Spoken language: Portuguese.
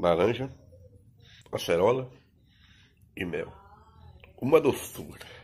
laranja, acerola e mel. Uma doçura.